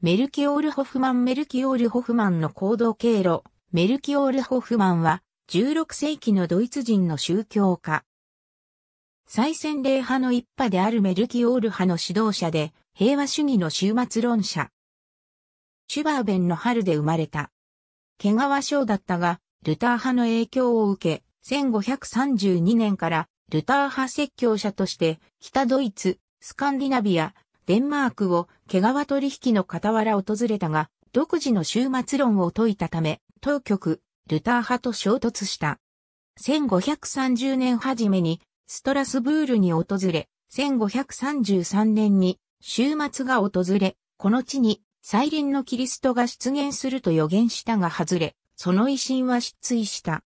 メルキオール・ホフマンメルキオール・ホフマンの行動経路、メルキオール・ホフマンは、16世紀のドイツ人の宗教家。最先霊派の一派であるメルキオール派の指導者で、平和主義の終末論者。シュバーベンの春で生まれた。毛皮症だったが、ルター派の影響を受け、1532年からルター派説教者として、北ドイツ、スカンディナビア、デンマークを毛皮取引の傍ら訪れたが、独自の終末論を説いたため、当局、ルター派と衝突した。1530年初めに、ストラスブールに訪れ、1533年に、終末が訪れ、この地に、再臨のキリストが出現すると予言したが外れ、その威信は失墜した。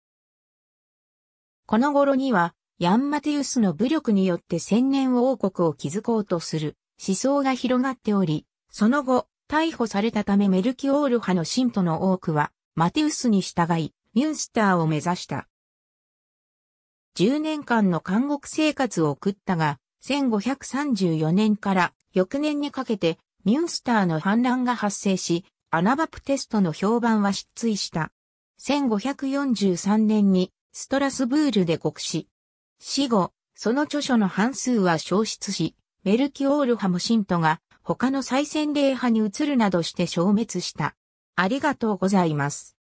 この頃には、ヤンマテウスの武力によって千年王国を築こうとする思想が広がっており、その後、逮捕されたためメルキオール派の信徒の多くは、マテウスに従い、ミュンスターを目指した。10年間の監獄生活を送ったが、1534年から翌年にかけて、ミュンスターの反乱が発生し、アナバプテストの評判は失墜した。1543年にストラスブールで獄死。死後、その著書の半数は消失し、メルキオール派も信徒が他の最先霊派に移るなどして消滅した。ありがとうございます。